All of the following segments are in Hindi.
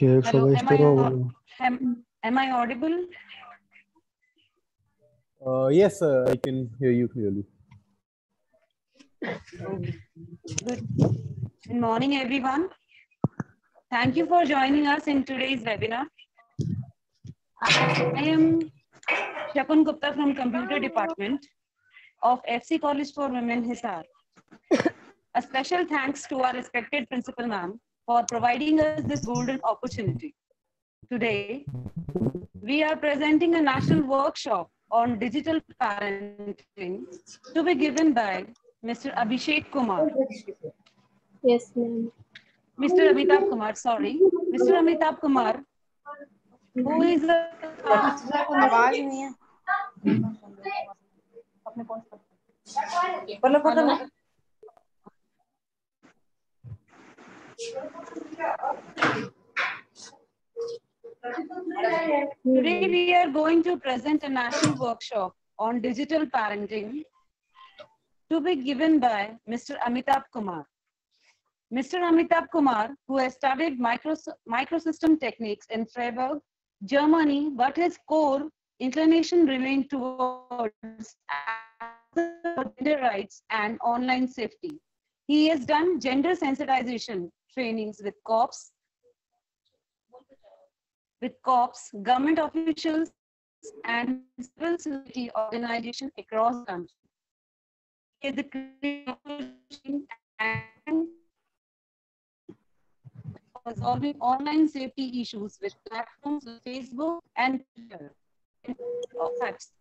Hello, am, I, am, am I audible? Uh, yes, uh, I can hear you clearly. Good. Good morning, everyone. Thank you for joining us in today's webinar. I am Shakun Gupta from Computer Department of FC College for Women, Hisar. A special thanks to our respected principal ma'am for providing us this golden opportunity. Today, we are presenting a national workshop on digital parenting to be given by Mr. Abhishek Kumar. Yes, ma'am. Mr. Amitabh Kumar, sorry. Mr. Amitabh Kumar, who is the... Uh, Today we are going to present a national workshop on digital parenting to be given by Mr. Amitabh Kumar. Mr. Amitabh Kumar, who has studied micro, microsystem techniques in Freiburg, Germany, but his core inclination remained towards gender rights and online safety. He has done gender sensitization trainings with cops, with cops, government officials, and civil society organizations across the country. He is the resolving online safety issues with platforms like Facebook and Twitter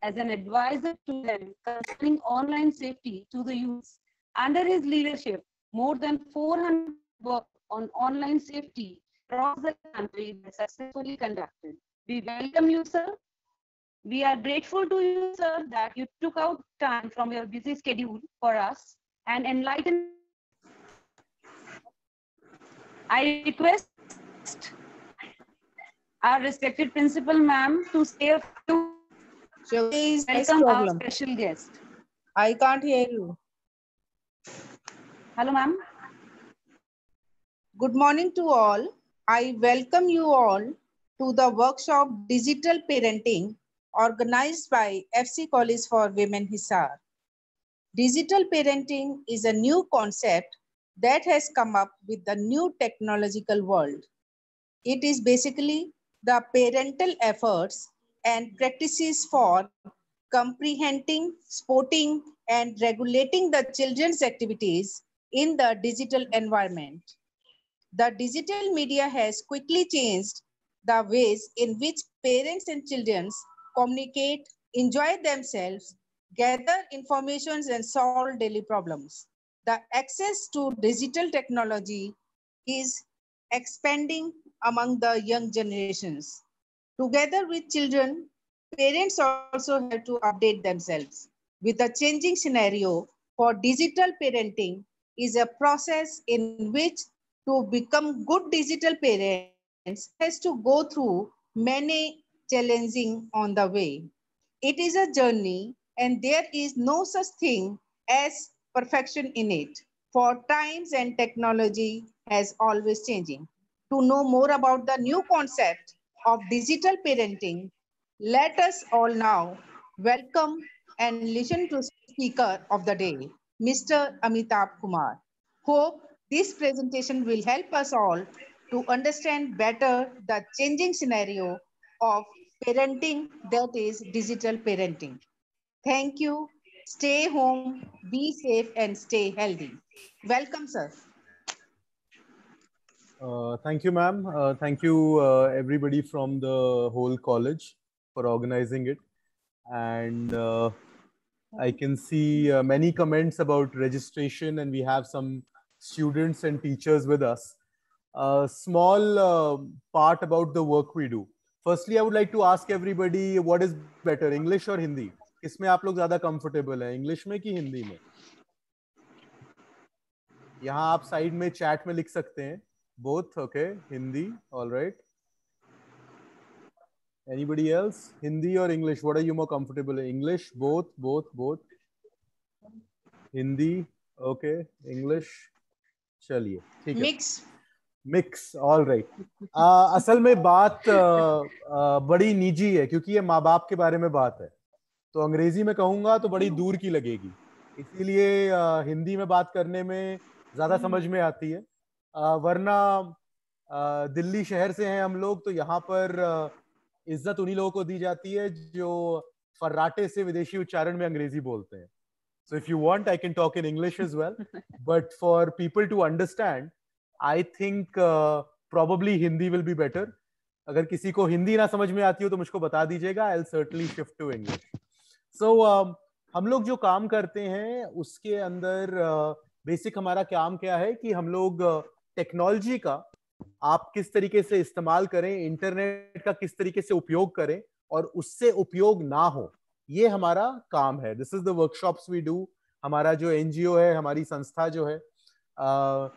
as an advisor to them concerning online safety to the youth. Under his leadership, more than 400 work on online safety across the country were successfully conducted. We welcome you, sir. We are grateful to you, sir, that you took out time from your busy schedule for us and enlightened. I request our respected principal, ma'am, to stay a few. So, welcome our special guest. I can't hear you. Hello, ma'am. Good morning to all. I welcome you all to the workshop Digital Parenting organized by FC College for Women Hisar. Digital parenting is a new concept that has come up with the new technological world. It is basically the parental efforts and practices for comprehending, supporting, and regulating the children's activities in the digital environment. The digital media has quickly changed the ways in which parents and children communicate, enjoy themselves, gather information and solve daily problems. The access to digital technology is expanding among the young generations. Together with children, parents also have to update themselves with the changing scenario for digital parenting is a process in which to become good digital parents has to go through many challenging on the way. It is a journey and there is no such thing as perfection in it for times and technology has always changing. To know more about the new concept of digital parenting, let us all now welcome and listen to speaker of the day. Mr. Amitabh Kumar. Hope this presentation will help us all to understand better the changing scenario of parenting that is digital parenting. Thank you. Stay home, be safe and stay healthy. Welcome, sir. Uh, thank you, ma'am. Uh, thank you, uh, everybody from the whole college for organizing it. And uh, I can see uh, many comments about registration and we have some students and teachers with us. A small uh, part about the work we do. Firstly, I would like to ask everybody what is better, English or Hindi? Is me, लोग ज्यादा comfortable हैं English? Me, कि हिंदी में यहाँ आप साइड में चैट में लिख सकते हैं both Anybody else? Hindi or English? What are you more comfortable in? English? Both, both, both. Hindi. Okay. English. चलिए ठीक है मिक्स मिक्स ऑल राइट असल में बात uh, uh, बड़ी निजी है क्योंकि ये माँ बाप के बारे में बात है तो अंग्रेजी में कहूंगा तो बड़ी दूर की लगेगी इसीलिए uh, हिंदी में बात करने में ज्यादा समझ में आती है uh, वरना uh, दिल्ली शहर से हैं हम लोग तो यहाँ पर uh, इज्जत उन्हीं लोगों को दी जाती है जो फर्राटे से विदेशी उच्चारण में अंग्रेजी बोलते हैं so if you want I can talk in English as well but for people to understand I think probably Hindi will be better अगर किसी को हिंदी ना समझ में आती हो तो मुझको बता दीजिएगा I certainly shift to English so हम लोग जो काम करते हैं उसके अंदर बेसिक uh, हमारा काम क्या है कि हम लोग टेक्नोलॉजी uh, का आप किस तरीके से इस्तेमाल करें इंटरनेट का किस तरीके से उपयोग करें और उससे उपयोग ना हो ये हमारा काम है this is the workshop we do हमारा जो एनजीओ है हमारी संस्था जो है आ,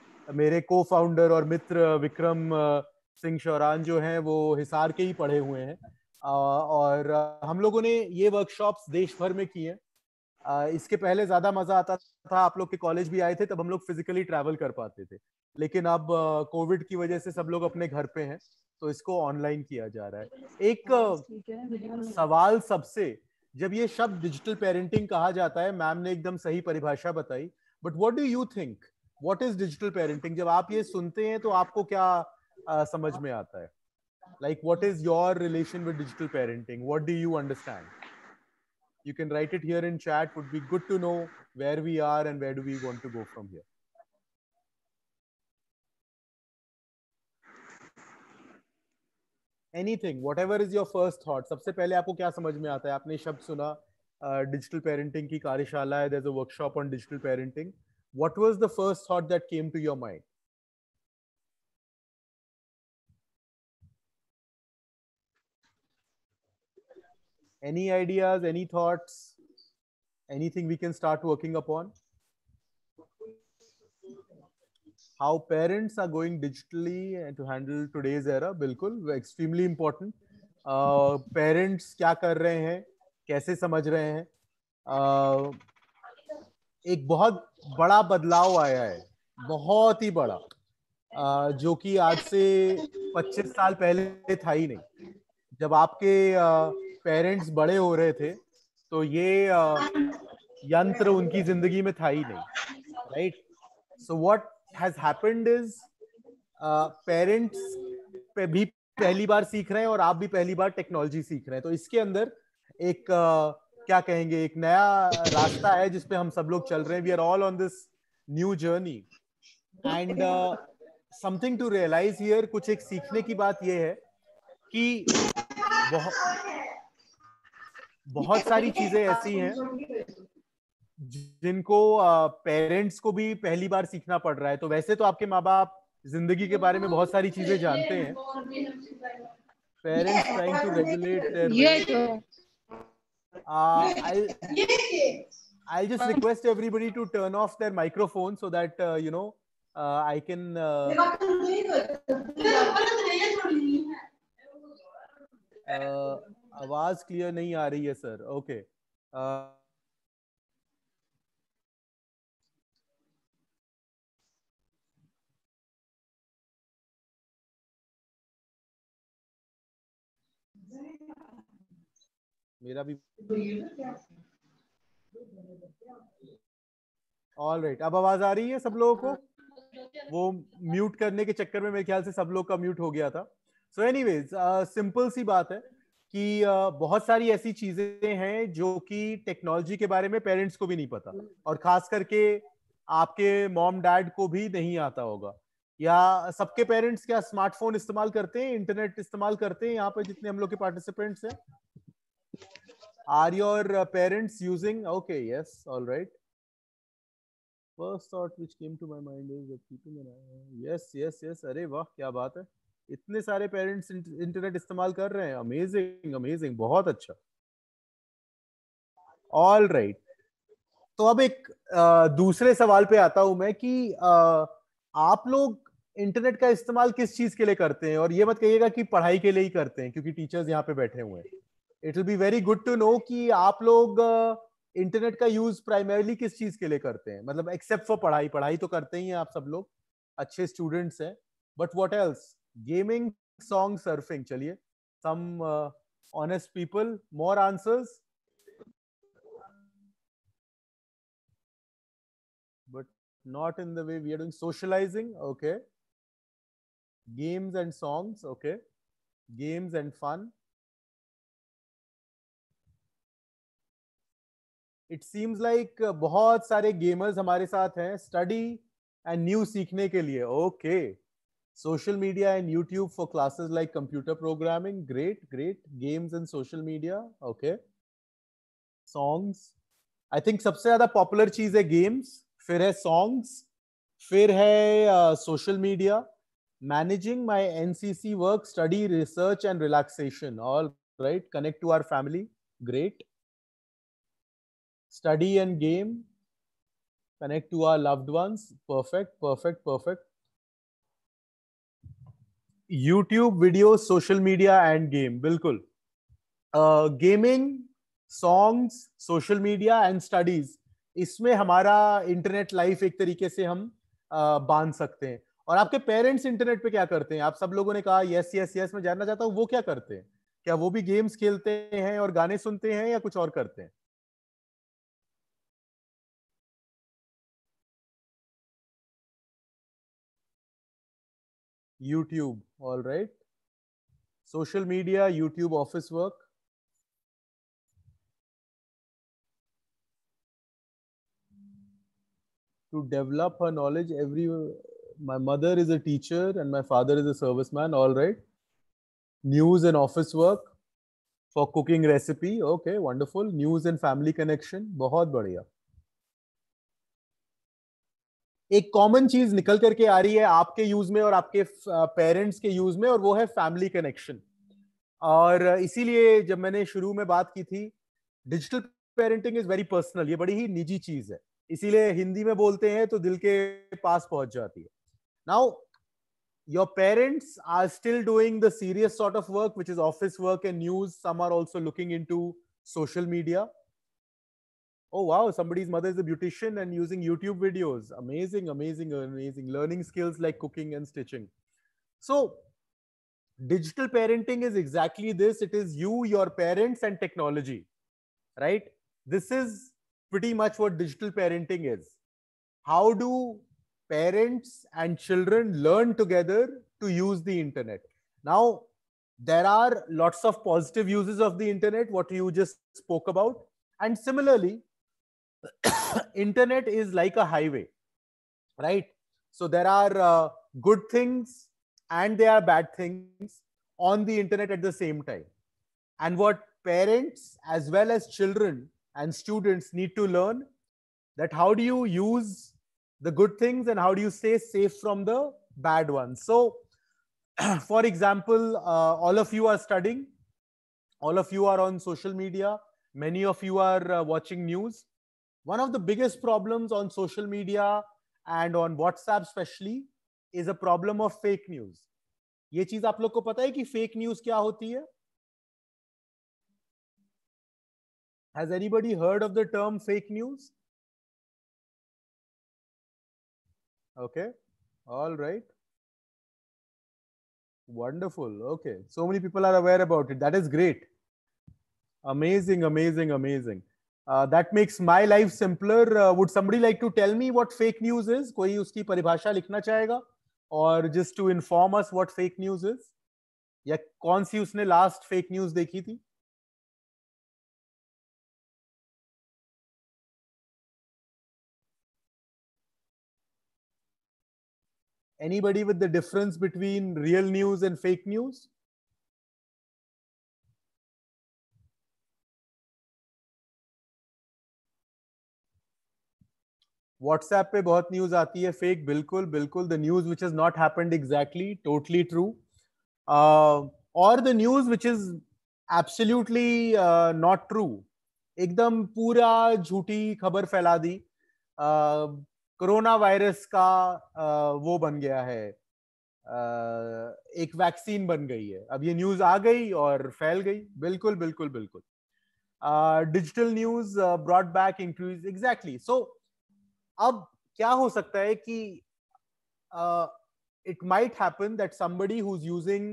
मेरे को फाउंडर और मित्र विक्रम सिंह शौरान जो हैं वो हिसार के ही पढ़े हुए हैं और हम लोगों ने ये वर्कशॉप्स देश भर में किए हैं इसके पहले ज्यादा मजा आता था आप लोग के कॉलेज भी आए थे तब हम लोग फिजिकली ट्रैवल कर पाते थे लेकिन अब कोविड की वजह से सब लोग अपने घर पे हैं तो इसको ऑनलाइन किया जा रहा है एक सवाल सबसे जब ये शब्द डिजिटल पेरेंटिंग कहा जाता है मैम ने एकदम सही परिभाषा बताई but what do you think what is digital parenting जब आप ये सुनते हैं तो आपको क्या आ, समझ में आता है like what is your relation with digital parenting what do you understand you can write it here in chat. Would be good to know where we are and where do we want to go from here. Anything whatever is your first thought सबसे पहले आपको क्या समझ में आता है आपने शब्द सुना डिजिटल uh, पेरेंटिंग की कार्यशाला है workshop on digital parenting what was the first thought that came to your mind any ideas any thoughts anything we can start working upon how parents are going digitally and to handle today's era bilkul extremely important uh, parents kya kar rahe hain kaise samajh rahe hain uh, ek bahut bada badlav aaya hai bahut hi bada uh, जो कि आज से 25 साल पहले था ही नहीं जब आपके uh, पेरेंट्स बड़े हो रहे थे तो ये यंत्र उनकी जिंदगी में था ही नहीं right so what has happened is parents पे भी पहली बार सीख रहे हैं और आप भी पहली बार टेक्नोलॉजी सीख रहे हैं तो इसके अंदर एक uh, क्या कहेंगे एक नया रास्ता है जिसपे हम सब लोग चल रहे हैं we are all on this new journey and something to realize here कुछ एक सीखने की बात यह है कि बहुत सारी चीजें हाँ, ऐसी हैं जिनको पेरेंट्स को भी पहली बार सीखना पड़ रहा है तो वैसे तो आपके माँ बाप जिंदगी के बारे में बहुत सारी चीजें जानते हैं parents trying to regulate I I'll just हाँ। request everybody to turn off their microphone so that uh, you know uh, uh, आवाज क्लियर नहीं आ रही है सर ओके uh, मेरा भी ऑल राइट right. अब आवाज आ रही है सब लोगों को वो म्यूट करने के चक्कर में मेरे ख्याल से सब लोग का म्यूट हो गया था सो एनीवेज सिंपल सी बात है कि बहुत सारी ऐसी चीजें हैं जो कि टेक्नोलॉजी के बारे में पेरेंट्स को भी नहीं पता हम्म। और खास करके आपके मॉम डैड को भी नहीं आता होगा या सबके पेरेंट्स क्या स्मार्टफोन इस्तेमाल करते हैं इंटरनेट इस्तेमाल करते हैं यहाँ पर जितने हम लोग के पार्टिसिपेंट्स हैं are your parents using okay yes all right first thought which came to my mind is keeping yes yes yes अरे वाह क्या बात है इतने सारे पेरेंट्स इंटरनेट इस्तेमाल कर रहे हैं अमेजिंग अमेजिंग बहुत अच्छा ऑल राइट right. तो अब एक आ, दूसरे सवाल पे आता हूं मैं कि आ, आप लोग इंटरनेट का इस्तेमाल किस चीज के लिए करते हैं और ये मत कहिएगा कि पढ़ाई के लिए ही करते हैं क्योंकि टीचर्स यहाँ पे बैठे हुए हैं it will be very good to know कि आप लोग इंटरनेट का यूज प्राइमरली किस चीज के लिए करते हैं मतलब एक्सेप्ट फॉर पढ़ाई पढ़ाई तो करते ही हैं आप सब लोग अच्छे स्टूडेंट्स हैं but what else gaming song surfing चलिए some honest people more answers but not in the way we are doing socializing okay games and songs okay games and fun it seems like बहुत सारे गेमर्स हमारे साथ हैं स्टडी एंड न्यू सीखने के लिए okay okay. social media and youtube for classes like computer programming great great games and social media okay songs i think सबसे ज्यादा popular cheese है games फिर है songs फिर है social media managing my ncc work study research and relaxation all right connect to our family great study and game connect to our loved ones perfect perfect perfect YouTube video social media and game बिल्कुल gaming songs social media and studies इसमें हमारा इंटरनेट लाइफ एक तरीके से हम uh, बांध सकते हैं और आपके पेरेंट्स इंटरनेट पे क्या करते हैं आप सब लोगों ने कहा यस यस यस मैं जानना चाहता हूँ वो क्या करते हैं क्या वो भी गेम्स खेलते हैं और गाने सुनते हैं या कुछ और करते हैं YouTube, all right? Social media, YouTube office work. To develop her knowledge, every my mother is a teacher and my father is a serviceman, all right? News and office work for cooking recipe, okay, wonderful. News and family connection, bahut badhiya. एक कॉमन चीज निकल करके आ रही है आपके यूज में और आपके पेरेंट्स के यूज में और वो है फैमिली कनेक्शन और इसीलिए जब मैंने शुरू में बात की थी digital parenting is very personal ये बड़ी ही निजी चीज है इसीलिए हिंदी में बोलते हैं तो दिल के पास पहुंच जाती है now your parents are still doing the serious sort of work which is office work and news some are also looking into social media oh wow somebody's mother is a beautician and using youtube videos amazing amazing amazing learning skills like cooking and stitching so digital parenting is exactly this it is you your parents and technology right this is pretty much what digital parenting is how do parents and children learn together to use the internet now there are lots of positive uses of the internet what you just spoke about and similarly internet is like a highway right so there are uh, good things and there are bad things on the internet at the same time and what parents as well as children and students need to learn that how do you use the good things and how do you stay safe from the bad ones so for example uh, all of you are studying all of you are on social media many of you are uh, watching news one of the biggest problems on social media and on WhatsApp, especially, is a problem of fake news. ये चीज आप लोग को पता है कि फेक न्यूज क्या होती है Has anybody heard of the term fake news? Okay. All right. wonderful okay so many people are aware about it that is great amazing amazing amazing uh, that makes my life simpler uh, would somebody like to tell me what fake news is koi uski paribhasha likhna chahega or just to inform us what fake news is ya kaun si usne last fake news dekhi thi anybody with the difference between real news and fake news WhatsApp पे बहुत न्यूज आती है फेक बिल्कुल बिल्कुल the news which is not happened exactly totally true और the news which is absolutely not true एकदम पूरा झूठी खबर फैला दी कोरोना uh, वायरस का uh, वो बन गया है uh, एक वैक्सीन बन गई है अब ये न्यूज आ गई और फैल गई बिल्कुल बिल्कुल बिल्कुल digital news broad back increase exactly so अब क्या हो सकता है कि it might happen that somebody who is using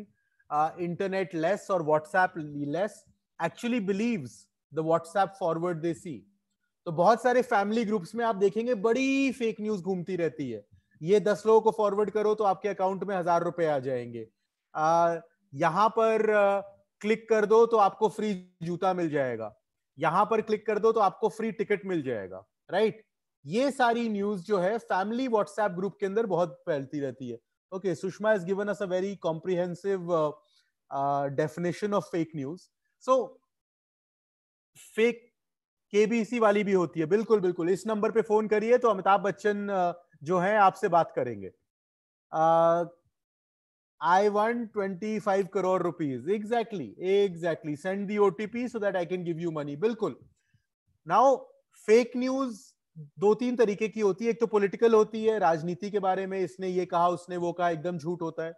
internet less और WhatsApp less actually believes the WhatsApp forward they see तो बहुत सारे फैमिली ग्रुप्स में आप देखेंगे बड़ी फेक न्यूज घूमती रहती है ये दस लोगों को फॉरवर्ड करो तो आपके अकाउंट में हजार रुपए आ जाएंगे आ, यहां पर क्लिक कर दो तो आपको फ्री जूता मिल जाएगा यहां पर क्लिक कर दो तो आपको फ्री टिकट मिल जाएगा राइट right? ये सारी न्यूज जो है फैमिली व्हाट्सएप ग्रुप के अंदर बहुत फैलती रहती है okay Sushma is given us a very comprehensive definition of fake news so fake KBC वाली भी होती है बिल्कुल बिल्कुल इस नंबर पे फोन करिए तो अमिताभ बच्चन uh, जो है आपसे बात करेंगे I one twenty five crore rupees exactly exactly send the OTP so that I can give you money बिल्कुल नाउ फेक न्यूज दो तीन तरीके की होती है एक तो पॉलिटिकल होती है राजनीति के बारे में इसने ये कहा उसने वो कहा एकदम झूठ होता है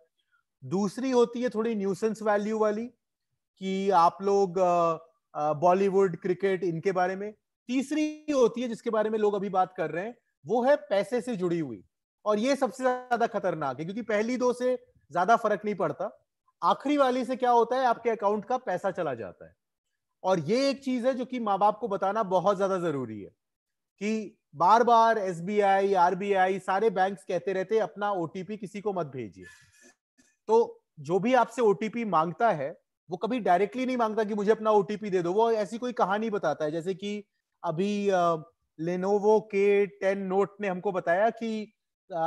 दूसरी होती है थोड़ी न्यूसेंस वैल्यू वाली कि आप लोग बॉलीवुड क्रिकेट इनके बारे में तीसरी होती है जिसके बारे में लोग अभी बात कर रहे हैं वो है पैसे से जुड़ी हुई और ये सबसे ज्यादा खतरनाक है क्योंकि पहली दो से ज्यादा फर्क नहीं पड़ता आखिरी वाली से क्या होता है आपके अकाउंट का पैसा चला जाता है और ये एक चीज है जो कि माँ बाप को बताना बहुत ज्यादा जरूरी है कि बार बार एस बी आई आरबीआई सारे बैंक कहते रहते अपना ओटीपी किसी को मत भेजिए तो जो भी आपसे ओटीपी मांगता है वो कभी डायरेक्टली नहीं मांगता कि मुझे अपना ओटीपी दे दो वो ऐसी कोई कहानी बताता है जैसे कि अभी लेनोवो के टेन नोट ने हमको बताया कि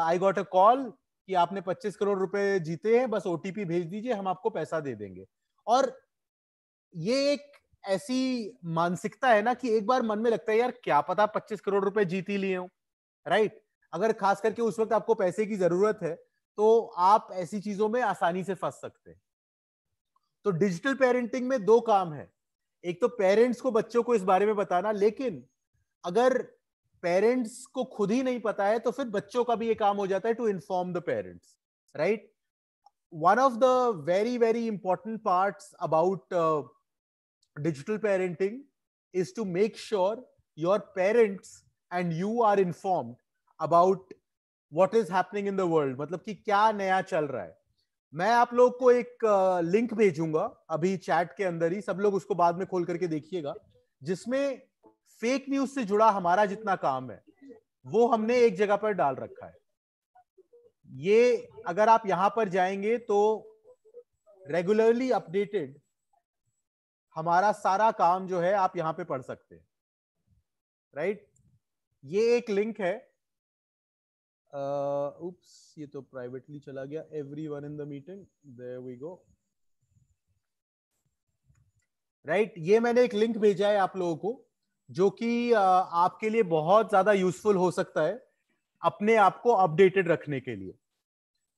आई गॉट अ कॉल कि आपने 25 करोड़ रुपए जीते हैं बस ओटीपी भेज दीजिए हम आपको पैसा दे देंगे और ये एक ऐसी मानसिकता है ना कि एक बार मन में लगता है यार क्या पता पच्चीस करोड़ रुपए जीत ही लिए राइट अगर खास करके उस वक्त आपको पैसे की जरूरत है तो आप ऐसी चीजों में आसानी से फंस सकते हैं तो डिजिटल पेरेंटिंग में दो काम है एक तो पेरेंट्स को बच्चों को इस बारे में बताना लेकिन अगर पेरेंट्स को खुद ही नहीं पता है तो फिर बच्चों का भी ये काम हो जाता है to inform the parents right one of the very very important part about digital parenting is to make sure your parents and you are informed about what is happening in the world मतलब कि क्या नया चल रहा है मैं आप लोग को एक लिंक भेजूंगा अभी चैट के अंदर ही सब लोग उसको बाद में खोल करके देखिएगा जिसमें फेक न्यूज से जुड़ा हमारा जितना काम है वो हमने एक जगह पर डाल रखा है ये अगर आप यहां पर जाएंगे तो रेगुलरली अपडेटेड हमारा सारा काम जो है आप यहां पे पढ़ सकते हैं राइट ये एक लिंक है उप्स uh, ये तो प्राइवेटली चला गया everyone in the meeting there we go right ये मैंने एक लिंक भेजा है आप लोगों को जो कि uh, आपके लिए बहुत ज्यादा यूजफुल हो सकता है अपने आप को अपडेटेड रखने के लिए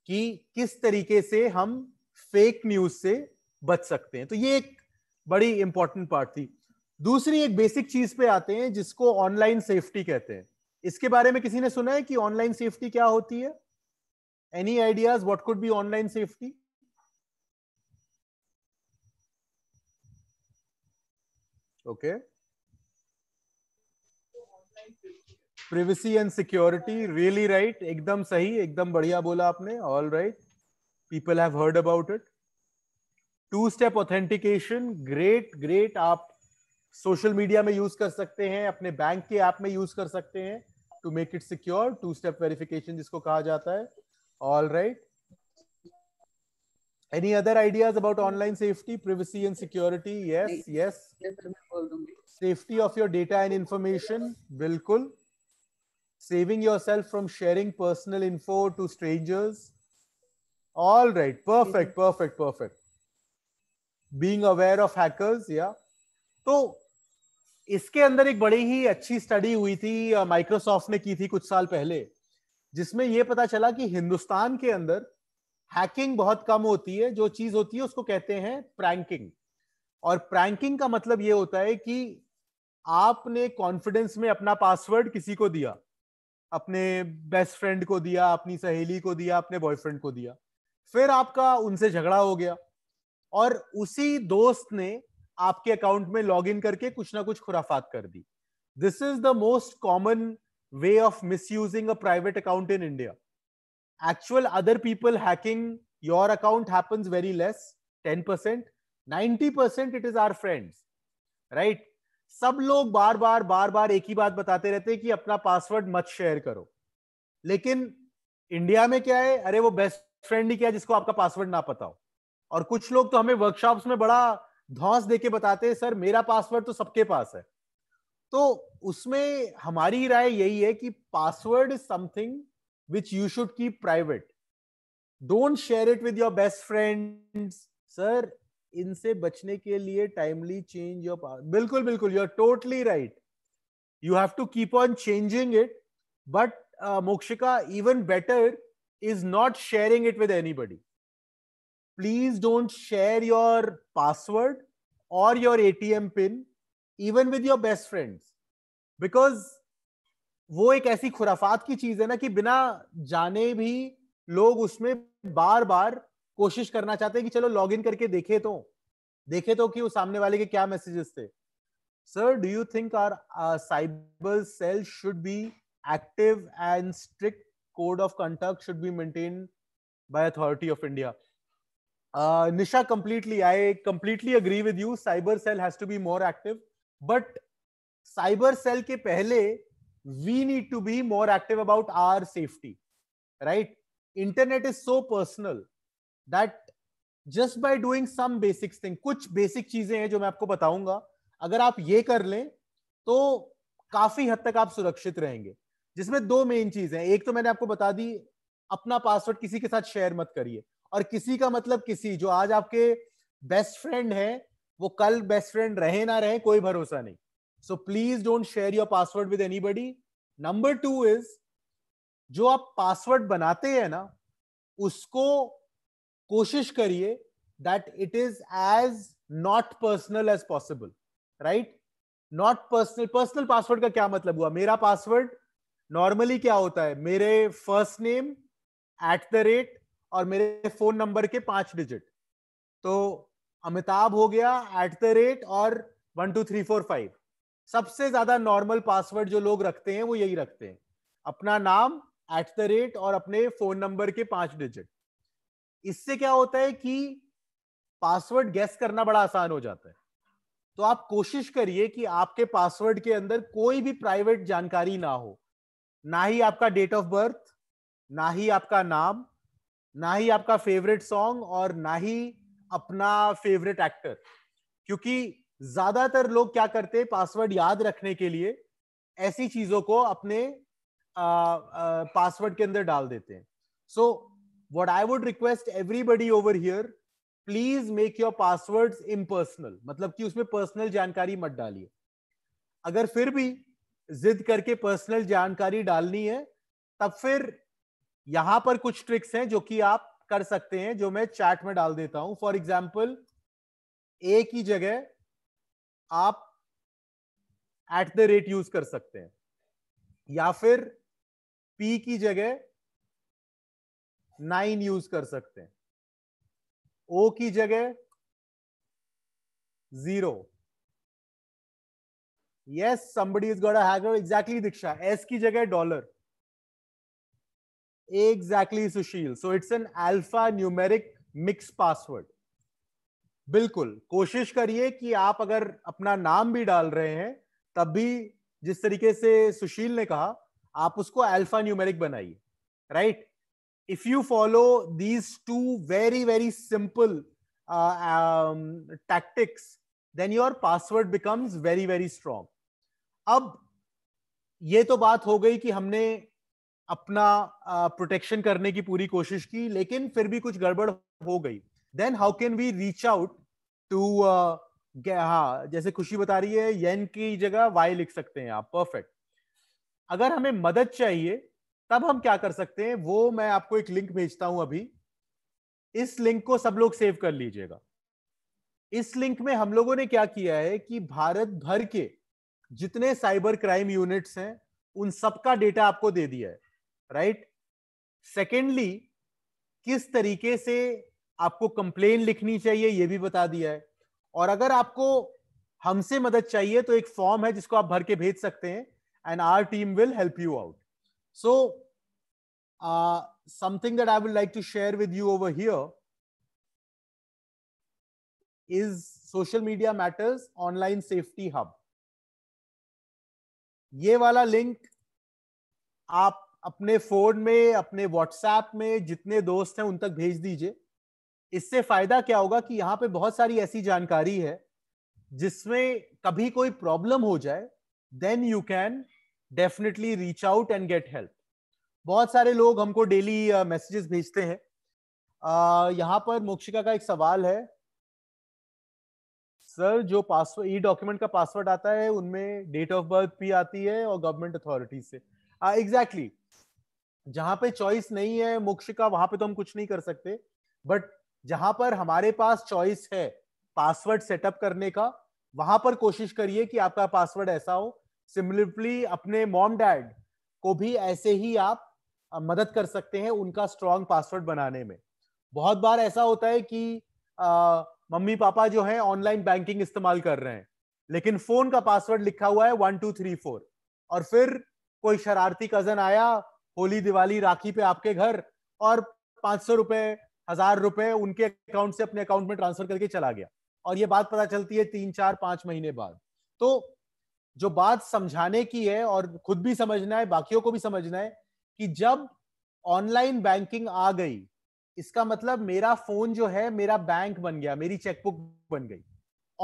कि किस तरीके से हम फेक न्यूज से बच सकते हैं तो ये एक बड़ी इंपॉर्टेंट पार्ट थी दूसरी एक बेसिक चीज पे आते हैं जिसको ऑनलाइन सेफ्टी कहते हैं इसके बारे में किसी ने सुना है कि ऑनलाइन सेफ्टी क्या होती है any ideas what could be online safety okay privacy and security really right एकदम सही एकदम बढ़िया बोला आपने all right people have heard about it two step authentication great great आप सोशल मीडिया में यूज कर सकते हैं अपने बैंक के ऐप में यूज कर सकते हैं to make it secure two step verification जिसको कहा जाता है all right any other ideas about online safety privacy and security yes yes safety of your data and information बिल्कुल saving yourself from sharing personal info to strangers all right perfect perfect perfect being aware of hackers या तो इसके अंदर एक बड़ी ही अच्छी स्टडी हुई थी माइक्रोसॉफ्ट uh, ने की थी कुछ साल पहले जिसमें यह पता चला कि हिंदुस्तान के अंदर हैकिंग बहुत कम होती है जो चीज होती है उसको कहते हैं प्रैंकिंग और प्रैंकिंग का मतलब यह होता है कि आपने कॉन्फिडेंस में अपना पासवर्ड किसी को दिया अपने बेस्ट फ्रेंड को दिया अपनी सहेली को दिया अपने बॉयफ्रेंड को दिया फिर आपका उनसे झगड़ा हो गया और उसी दोस्त ने आपके अकाउंट में लॉग करके कुछ ना कुछ खुराफात कर दी this is the most common way of misusing a private account in India actual other people hacking your account happens very less ten percent ninety percent it is our friends right सब लोग बार बार बार बार एक ही बात बताते रहते हैं कि अपना पासवर्ड मत शेयर करो लेकिन इंडिया में क्या है अरे वो बेस्ट फ्रेंड ही क्या है जिसको आपका पासवर्ड ना पता हो और कुछ लोग तो हमें वर्कशॉप्स में बड़ा धौस देके बताते हैं सर मेरा पासवर्ड तो सबके पास है तो उसमें हमारी राय यही है कि password is something which you should keep private don't share it with your best friends sir इनसे बचने के लिए टाइमली चेंज योर बिल्कुल बिल्कुल you are totally right you have to keep on changing it but Mokshika even better is not sharing it with anybody please don't share your password or your ATM pin even with your best friends because वो एक ऐसी खुराफात की चीज है ना कि बिना जाने भी लोग उसमें बार बार कोशिश करना चाहते हैं कि चलो लॉग इन करके देखे तो देखे तो कि वो सामने वाले के क्या मैसेजेस थे sir do you think our cyber cell should be active and strict code of conduct should be maintain by authority of India Nisha, completely. I completely agree with you. Cyber cell has to be more active. But cyber cell ke pehle, we need to be more active about our safety, right? Internet is so personal that just by doing some basic thing, kuch basic cheeze हैं jo main aapko bataunga, agar aap ye kar le, to काफी हद तक आप सुरक्षित रहेंगे जिसमें दो मेन चीज है एक तो मैंने आपको बता दी अपना पासवर्ड किसी के साथ शेयर मत करिए और किसी का मतलब किसी जो आज आपके बेस्ट फ्रेंड है वो कल बेस्ट फ्रेंड रहे ना रहे कोई भरोसा नहीं so please don't share your password with anybody number two is जो आप पासवर्ड बनाते हैं ना उसको कोशिश करिए that it is as not personal as possible right not personal personal password का क्या मतलब हुआ मेरा पासवर्ड नॉर्मली क्या होता है मेरे first name at the rate और मेरे फोन नंबर के पांच डिजिट तो अमिताभ हो गया एट द रेट और one two three four five सबसे ज्यादा नॉर्मल पासवर्ड जो लोग रखते हैं वो यही रखते हैं अपना नाम एट द रेट और अपने फोन नंबर के पांच डिजिट इससे क्या होता है कि पासवर्ड गैस करना बड़ा आसान हो जाता है तो आप कोशिश करिए कि आपके पासवर्ड के अंदर कोई भी प्राइवेट जानकारी ना हो ना ही आपका डेट ऑफ बर्थ ना ही आपका नाम ना ही आपका फेवरेट सॉन्ग और ना ही अपना फेवरेट एक्टर क्योंकि ज्यादातर लोग क्या करते हैं पासवर्ड याद रखने के लिए ऐसी चीजों को अपने पासवर्ड के अंदर डाल देते हैं so what I would request everybody over here please make your password impersonal मतलब कि उसमें पर्सनल जानकारी मत डालिए अगर फिर भी जिद करके पर्सनल जानकारी डालनी है तब फिर यहां पर कुछ ट्रिक्स हैं जो कि आप कर सकते हैं जो मैं चैट में डाल देता हूं फॉर एग्जाम्पल ए की जगह आप एट द रेट यूज कर सकते हैं या फिर पी की जगह नाइन यूज कर सकते हैं ओ की जगह zero yes somebody is got a exactly Diksha S की जगह dollar exactly Sushil so it's an alphanumeric mix password बिल्कुल कोशिश करिए कि आप अगर अपना नाम भी डाल रहे हैं तब भी जिस तरीके से सुशील ने कहा आप उसको अल्फा न्यूमेरिक बनाइए right if you follow these two very very simple tactics then your password becomes very very strong अब ये तो बात हो गई कि हमने अपना प्रोटेक्शन करने की पूरी कोशिश की लेकिन फिर भी कुछ गड़बड़ हो गई then how can we reach out to हाँ जैसे खुशी बता रही है येन की जगह वाई लिख सकते हैं आप परफेक्ट अगर हमें मदद चाहिए तब हम क्या कर सकते हैं वो मैं आपको एक लिंक भेजता हूं अभी इस लिंक को सब लोग सेव कर लीजिएगा इस लिंक में हम लोगों ने क्या किया है कि भारत भर के जितने साइबर क्राइम यूनिट्स हैं उन सबका डेटा आपको दे दिया है राइट सेकेंडली किस तरीके से आपको कंप्लेन लिखनी चाहिए यह भी बता दिया है और अगर आपको हमसे मदद चाहिए तो एक फॉर्म है जिसको आप भर के भेज सकते हैं and our team will help you out so something that I would like to share with you over here is social media matters online safety hub ये वाला लिंक आप अपने फोन में अपने व्हाट्सएप में जितने दोस्त हैं उन तक भेज दीजिए इससे फायदा क्या होगा कि यहाँ पे बहुत सारी ऐसी जानकारी है जिसमें कभी कोई प्रॉब्लम हो जाए then you can definitely reach out and get help बहुत सारे लोग हमको डेली मैसेजेस uh, भेजते हैं uh, यहाँ पर मोक्षिका का एक सवाल है सर जो पासवर्ड ई डॉक्यूमेंट का पासवर्ड आता है उनमें डेट ऑफ बर्थ भी आती है और गवर्नमेंट अथॉरिटी से एग्जैक्टली uh, exactly. जहां पे चॉइस नहीं है मोक्ष का वहां पे तो हम कुछ नहीं कर सकते बट जहां पर हमारे पास चॉइस है पासवर्ड सेटअप करने का वहां पर कोशिश करिए कि आपका पासवर्ड ऐसा हो सिमिलरली अपने मॉम डैड को भी ऐसे ही आप मदद कर सकते हैं उनका स्ट्रॉन्ग पासवर्ड बनाने में बहुत बार ऐसा होता है कि आ, मम्मी पापा जो है ऑनलाइन बैंकिंग इस्तेमाल कर रहे हैं लेकिन फोन का पासवर्ड लिखा हुआ है वन टू थ्री फोर और फिर कोई शरारती कजन आया होली दिवाली राखी पे आपके घर और पांच सौ रुपए हजार रुपए उनके अकाउंट से अपने अकाउंट में ट्रांसफर करके चला गया और ये बात पता चलती है तीन चार पांच महीने बाद तो जो बात समझाने की है और खुद भी समझना है बाकियों को भी समझना है कि जब ऑनलाइन बैंकिंग आ गई इसका मतलब मेरा फोन जो है मेरा बैंक बन गया मेरी चेकबुक बन गई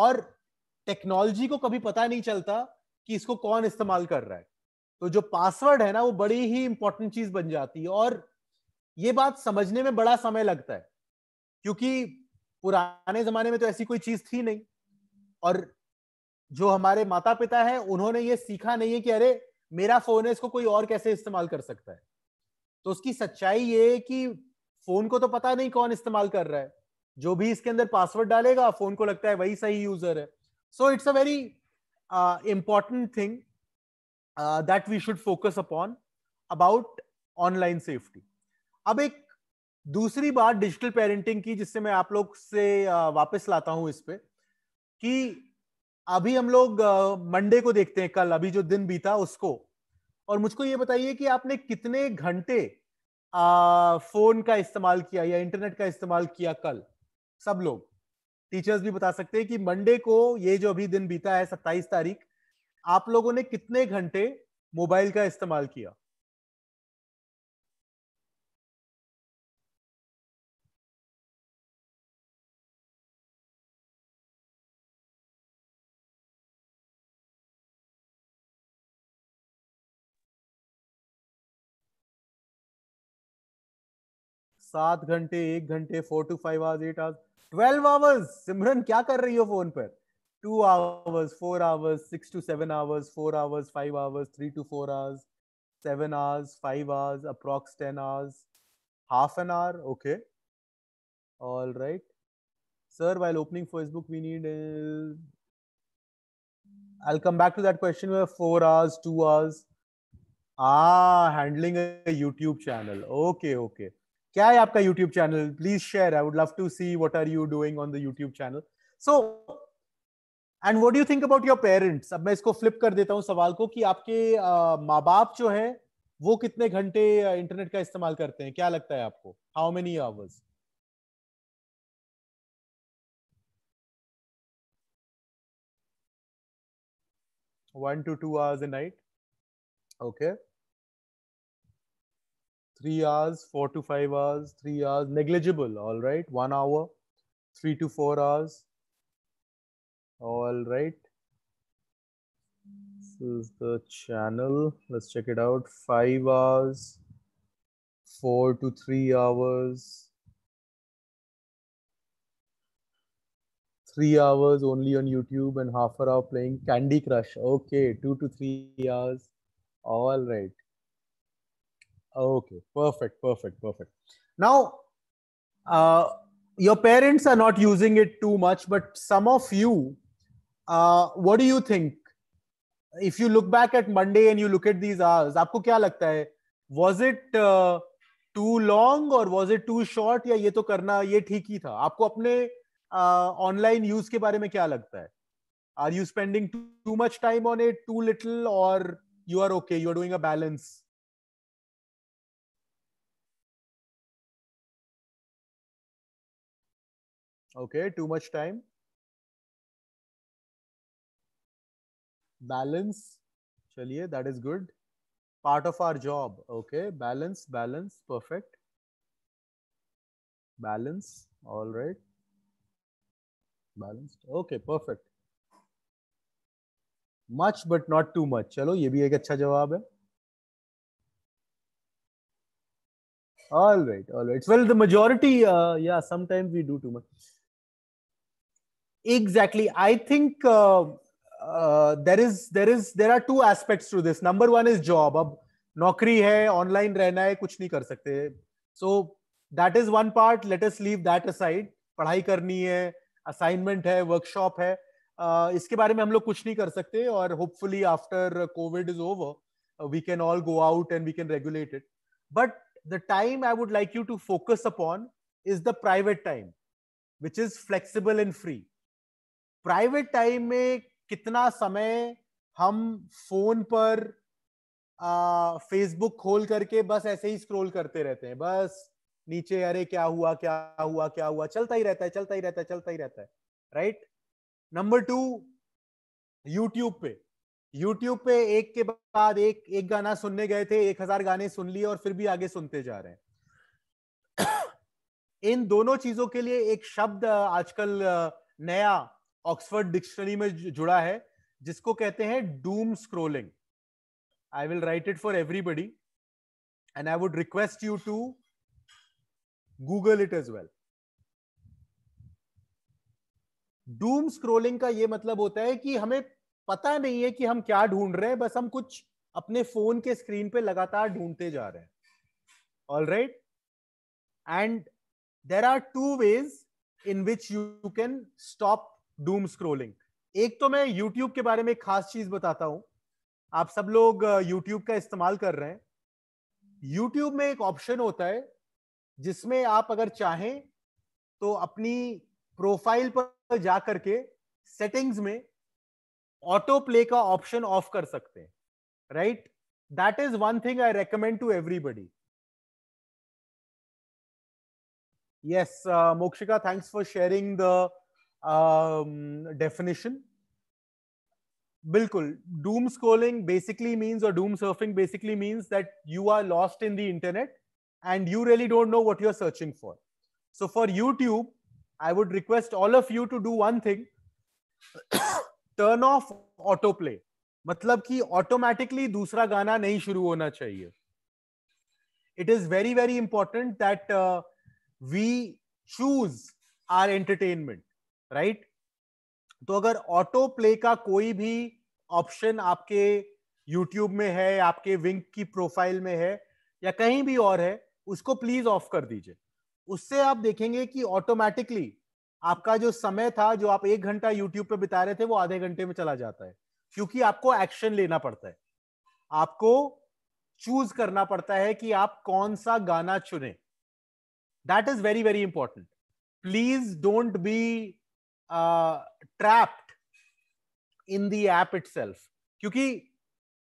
और टेक्नोलॉजी को कभी पता नहीं चलता कि इसको कौन इस्तेमाल कर रहा है तो जो पासवर्ड है ना वो बड़ी ही इंपॉर्टेंट चीज बन जाती है और ये बात समझने में बड़ा समय लगता है क्योंकि पुराने जमाने में तो ऐसी कोई चीज थी नहीं और जो हमारे माता पिता है उन्होंने ये सीखा नहीं है कि अरे मेरा फोन है इसको कोई और कैसे इस्तेमाल कर सकता है तो उसकी सच्चाई ये है कि फोन को तो पता नहीं कौन इस्तेमाल कर रहा है जो भी इसके अंदर पासवर्ड डालेगा फोन को लगता है वही सही यूजर है so it's a very important thing that we should focus upon about online safety अब एक दूसरी बात डिजिटल पेरेंटिंग की जिससे मैं आप लोग से uh, वापस लाता हूं इस पे कि अभी हम लोग मंडे uh, को देखते हैं कल अभी जो दिन बीता उसको और मुझको ये बताइए कि आपने कितने घंटे फोन uh, का इस्तेमाल किया या इंटरनेट का इस्तेमाल किया कल सब लोग टीचर्स भी बता सकते हैं कि मंडे को ये जो अभी दिन बीता है सत्ताईस तारीख आप लोगों ने कितने घंटे मोबाइल का इस्तेमाल किया सात घंटे एक घंटे four to five hours eight hours twelve hours Simran क्या कर रही हो फोन पर two hours, four hours, six to seven hours, four hours, five hours, three to four hours, seven hours, five hours, approx 10 hours, half an hour. Okay. All right. Sir, while opening Facebook, we need. Uh, I'll come back to that question We uh, have four hours, two hours. Ah, handling a YouTube channel. Okay, okay. क्या है YouTube channel? Please share. I would love to see what are you doing on the YouTube channel. So and what you think about your parents अब मैं इसको फ्लिप कर देता हूँ सवाल को कि आपके माँ बाप जो है वो कितने घंटे इंटरनेट का इस्तेमाल करते हैं क्या लगता है आपको how many hours one to two hours a night okay three hours four to five hours three hours negligible all right one hour three to four hours all right this is the channel let's check it out five hours four to three hours three hours only on youtube and half an hour playing candy crush okay two to three hours all right okay perfect perfect perfect now uh, your parents are not using it too much but some of you uh, what do you think if you look back at monday and you look at these hours आपको क्या लगता है was it uh, too long or was it too short या ये तो करना ये ठीक ही था आपको अपने ऑनलाइन uh, यूज के बारे में क्या लगता है you spending too, too much time on it, too little, or you are okay? You are doing a balance. okay too much time balance chaliye that is good part of our job okay balance balance perfect balance all right balanced okay perfect much but not too much चलो ये भी एक अच्छा जवाब है all right all right well the majority uh, yeah sometimes we do too much exactly i think uh, there is there is there are two aspects to this number one is job अब नौकरी है ऑनलाइन रहना है कुछ नहीं कर सकते so that is one part let us leave that aside पढ़ाई करनी है असाइनमेंट है वर्कशॉप है uh, इसके बारे में हम लोग कुछ नहीं कर सकते और hopefully after COVID is over we can all go out and we can regulate it but the time I would like you to focus upon is the private time which is flexible and free private time में कितना समय हम फोन पर फेसबुक खोल करके बस ऐसे ही स्क्रॉल करते रहते हैं बस नीचे अरे क्या हुआ क्या हुआ क्या हुआ चलता ही रहता है चलता ही रहता है चलता ही रहता है राइट नंबर टू यूट्यूब पे यूट्यूब पे एक के बाद एक एक गाना सुनने गए थे एक हजार गाने सुन लिए और फिर भी आगे सुनते जा रहे हैं इन दोनों चीजों के लिए एक शब्द आजकल नया ऑक्सफर्ड डिक्शनरी में जुड़ा है जिसको कहते हैं doom scrolling I will write it for everybody and I would request you to google it is well doom scrolling का ये मतलब होता है कि हमें पता नहीं है कि हम क्या ढूंढ रहे हैं बस हम कुछ अपने फोन के स्क्रीन पे लगातार ढूंढते जा रहे हैं all right and there are two ways in which you can stop doom scrolling एक तो मैं यूट्यूब के बारे में एक खास चीज बताता हूं आप सब लोग यूट्यूब का इस्तेमाल कर रहे हैं यूट्यूब में एक ऑप्शन होता है जिसमें आप अगर चाहें तो अपनी प्रोफाइल पर जा करके सेटिंग्स में ऑटो प्ले का ऑप्शन ऑफ कर सकते हैं right that is one thing I recommend to everybody yes Mokshika thanks for sharing the um, definition bilkul doom scrolling basically means or doom surfing basically means that you are lost in the internet and you really don't know what you're searching for so for youtube i would request all of you to do one thing turn off autoplay मतलब कि ऑटोमेटिकली दूसरा गाना नहीं शुरू होना चाहिए it is very very important that we choose our entertainment right तो अगर ऑटो प्ले का कोई भी ऑप्शन आपके यूट्यूब में है आपके विंक की प्रोफाइल में है या कहीं भी और है उसको प्लीज ऑफ कर दीजिए उससे आप देखेंगे कि ऑटोमेटिकली आपका जो समय था जो आप एक घंटा यूट्यूब पे बिता रहे थे वो आधे घंटे में चला जाता है क्योंकि आपको एक्शन लेना पड़ता है आपको चूज करना पड़ता है कि आप कौन सा गाना चुने that is very very important please don't be trapped in the the app क्योंकि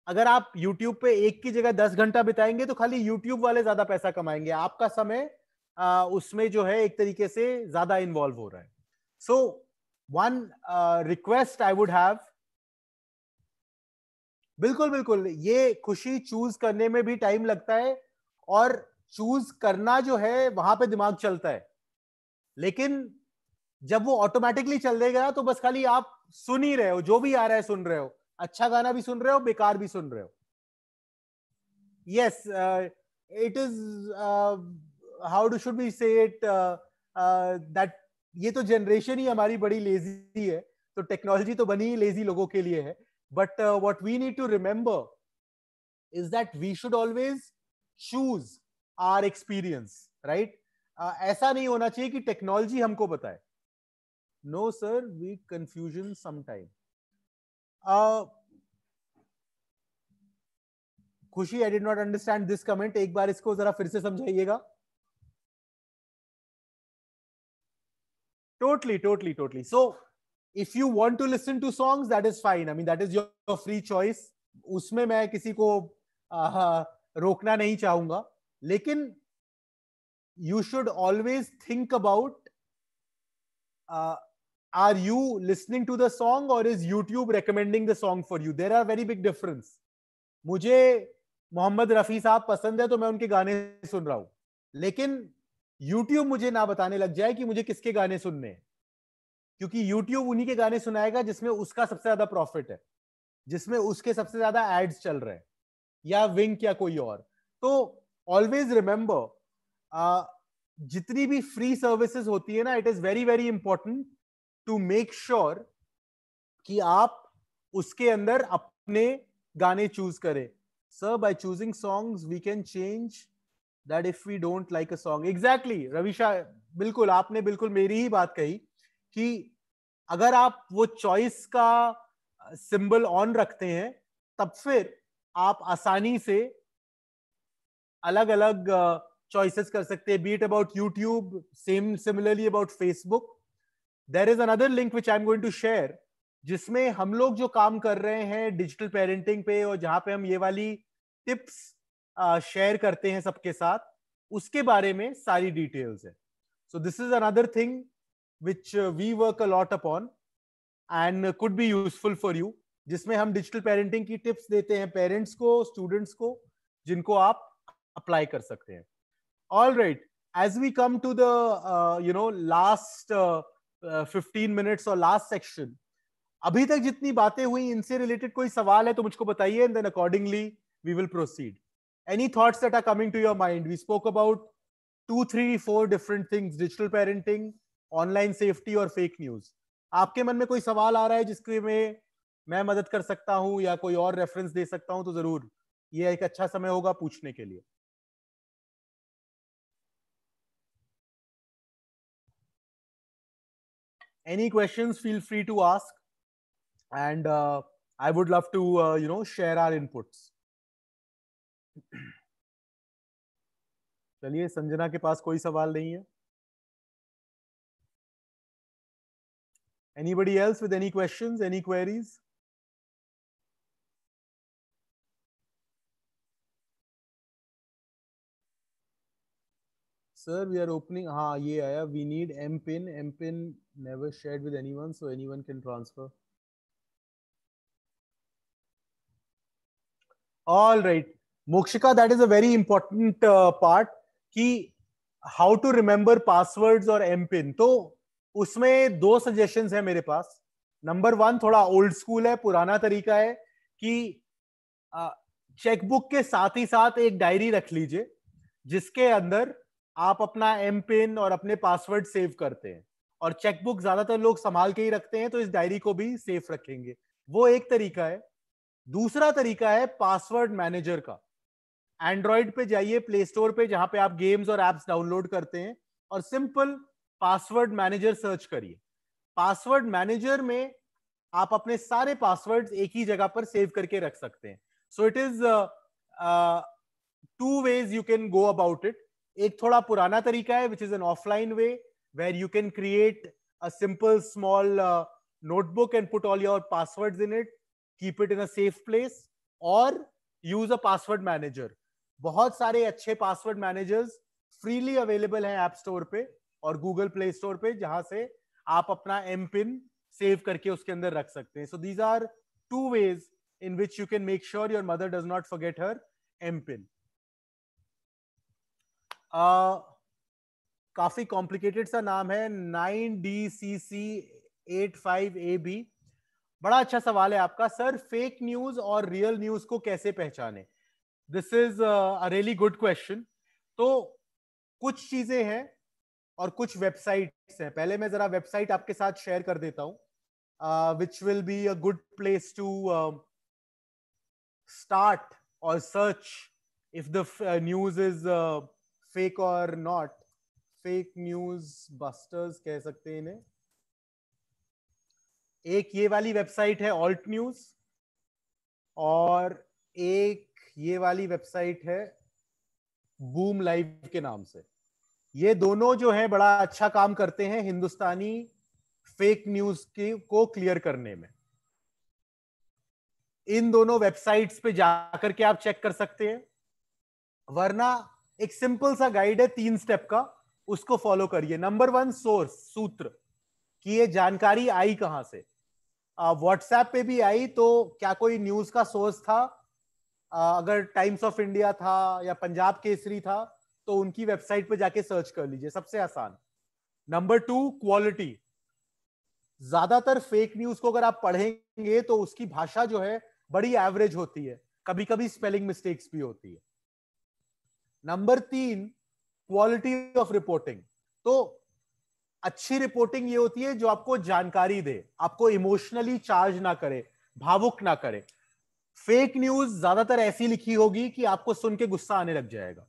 अगर आप YouTube पे एक की जगह दस घंटा बिताएंगे तो खाली YouTube वाले ज्यादा पैसा कमाएंगे आपका समय आ, उसमें जो है एक तरीके से ज्यादा इन्वॉल्व हो रहा है so one request I would have बिल्कुल बिल्कुल ये खुशी चूज करने में भी टाइम लगता है और चूज करना जो है वहां पे दिमाग चलता है लेकिन जब वो ऑटोमेटिकली चल देगा तो बस खाली आप सुन ही रहे हो जो भी आ रहा है सुन रहे हो अच्छा गाना भी सुन रहे हो बेकार भी सुन रहे हो yes it is how do should be से ये तो जनरेशन ही हमारी बड़ी लेजी है तो टेक्नोलॉजी तो बनी ही लेजी लोगों के लिए है but what we need to remember is that we should always choose our experience right ऐसा नहीं होना चाहिए कि टेक्नोलॉजी हमको बताए no sir we confusion sometime uh Khushi I did not understand this comment एक बार इसको जरा फिर से समझाइएगा totally totally totally so if you want to listen to songs that is fine i mean that is your, your free choice उसमें मैं किसी को आ, रोकना नहीं चाहूंगा लेकिन you should always think about are you listening to the song or is YouTube recommending the song for you? There are very big difference. मुझे मोहम्मद रफ़ी साहब पसंद है तो मैं उनके गाने सुन रहा हूं लेकिन YouTube मुझे ना बताने लग जाए कि मुझे किसके गाने सुनने हैं क्योंकि YouTube उन्हीं के गाने सुनाएगा जिसमें उसका सबसे ज्यादा प्रॉफिट है जिसमें उसके सबसे ज्यादा एड्स चल रहे हैं या विंक या कोई और तो ऑलवेज रिमेंबर जितनी भी फ्री सर्विसेज होती है ना it is very very important to make sure कि आप उसके अंदर अपने गाने चूज करें sir by choosing songs we can change that if we don't like a song exactly Ravisha बिल्कुल आपने बिल्कुल मेरी ही बात कही कि अगर आप वो चॉइस का सिंबल ऑन रखते हैं तब फिर आप आसानी से अलग अलग चॉइसेस कर सकते हैं but about YouTube same similarly about Facebook there is another link which I am going to share जिसमें हम लोग जो काम कर रहे हैं डिजिटल पेरेंटिंग पे और जहां पे हम ये वाली टिप्स शेयर करते हैं सबके साथ उसके बारे में सारी डिटेल्स है so this is another thing which we work a lot upon and could be useful for you जिसमें हम डिजिटल पेरेंटिंग की टिप्स देते हैं पेरेंट्स को स्टूडेंट्स को जिनको आप अप्लाई कर सकते हैं all right as we come to the you know last fifteen minutes और लास्ट सेक्शन अभी तक जितनी बातें हुई इनसे रिलेटेड कोई सवाल है तो मुझको बताइए and then accordingly we will proceed any thoughts that are coming to your mind we spoke about two three four different things digital parenting online safety और फेक न्यूज आपके मन में कोई सवाल आ रहा है जिसके में मैं मदद कर सकता हूं या कोई और रेफरेंस दे सकता हूं तो जरूर ये एक अच्छा समय होगा पूछने के लिए any questions feel free to ask and uh, i would love to uh, you know share our inputs चलिए संजना के पास कोई सवाल नहीं है anybody else with any questions any queries sir we are opening हाँ ये आया we need M PIN M PIN never shared with anyone so anyone can transfer all right Mokshika that is a very important part कि हाउ टू रिमेंबर पासवर्ड्स और एम पिन तो उसमें दो सजेशंस है मेरे पास नंबर वन थोड़ा ओल्ड स्कूल है पुराना तरीका है कि चेकबुक uh, के साथ ही साथ एक डायरी रख लीजिए जिसके अंदर आप अपना एम पिन और अपने पासवर्ड सेव करते हैं और चेकबुक ज्यादातर लोग संभाल के ही रखते हैं तो इस डायरी को भी सेफ रखेंगे वो एक तरीका है दूसरा तरीका है पासवर्ड मैनेजर का एंड्रॉइड पे जाइए प्ले स्टोर पे जहां पे आप गेम्स और एप्स डाउनलोड करते हैं और सिंपल पासवर्ड मैनेजर सर्च करिए पासवर्ड मैनेजर में आप अपने सारे पासवर्ड एक ही जगह पर सेव करके रख सकते हैं so it is two ways you can go about it एक थोड़ा पुराना तरीका है which is an offline way where you can create a simple small notebook and put all your passwords in it keep it in a safe place और यूज अ पासवर्ड मैनेजर बहुत सारे अच्छे पासवर्ड मैनेजर्स फ्रीली अवेलेबल है ऐप स्टोर पे और गूगल प्ले स्टोर पे जहां से आप अपना एम पिन सेव करके उसके अंदर रख सकते हैं so these are two ways in which you can make sure your mother does not forget her M PIN आ, काफी कॉम्प्लिकेटेड सा नाम है nine D C C eight five A B बड़ा अच्छा सवाल है आपका सर फेक न्यूज और रियल न्यूज को कैसे पहचाने this is a really good question तो कुछ चीजें हैं और कुछ वेबसाइट्स हैं पहले मैं जरा वेबसाइट आपके साथ शेयर कर देता हूँ which will be a good place to start और search if the news is fake और नॉट फेक न्यूज बस्टर्स कह सकते हैं इन्हें एक ये वाली वेबसाइट है ऑल्ट न्यूज और एक ये वाली वेबसाइट है बूम लाइव के नाम से ये दोनों जो है बड़ा अच्छा काम करते हैं हिंदुस्तानी फेक न्यूज के को क्लियर करने में इन दोनों वेबसाइट्स पे जाकर के आप चेक कर सकते हैं वरना एक सिंपल सा गाइड है तीन स्टेप का उसको फॉलो करिए नंबर वन सोर्स सूत्र कि ये जानकारी आई कहां से व्हाट्सएप पे भी आई तो क्या कोई न्यूज का सोर्स था आ, अगर टाइम्स ऑफ इंडिया था या पंजाब केसरी था तो उनकी वेबसाइट पे जाके सर्च कर लीजिए सबसे आसान नंबर टू क्वालिटी ज्यादातर फेक न्यूज को अगर आप पढ़ेंगे तो उसकी भाषा जो है बड़ी एवरेज होती है कभी कभी स्पेलिंग मिस्टेक्स भी होती है नंबर तीन क्वालिटी ऑफ रिपोर्टिंग तो अच्छी रिपोर्टिंग ये होती है जो आपको जानकारी दे आपको इमोशनली चार्ज ना करे भावुक ना करे फेक न्यूज ज्यादातर ऐसी लिखी होगी कि आपको सुन के गुस्सा आने लग जाएगा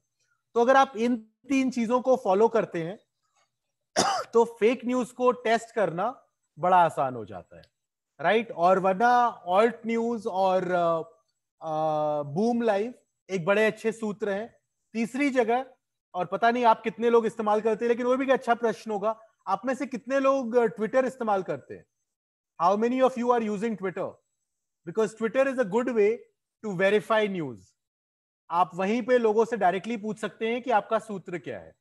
तो अगर आप इन तीन चीजों को फॉलो करते हैं तो फेक न्यूज को टेस्ट करना बड़ा आसान हो जाता है राइट और वरना ऑल्ट न्यूज और बूम uh, लाइव uh, एक बड़े अच्छे सूत्र हैं तीसरी जगह और पता नहीं आप कितने लोग इस्तेमाल करते हैं लेकिन वो भी अच्छा प्रश्न होगा आप में से कितने लोग ट्विटर इस्तेमाल करते हैं how many of you are using Twitter because Twitter is a good way to verify news आप वहीं पे लोगों से डायरेक्टली पूछ सकते हैं कि आपका सूत्र क्या है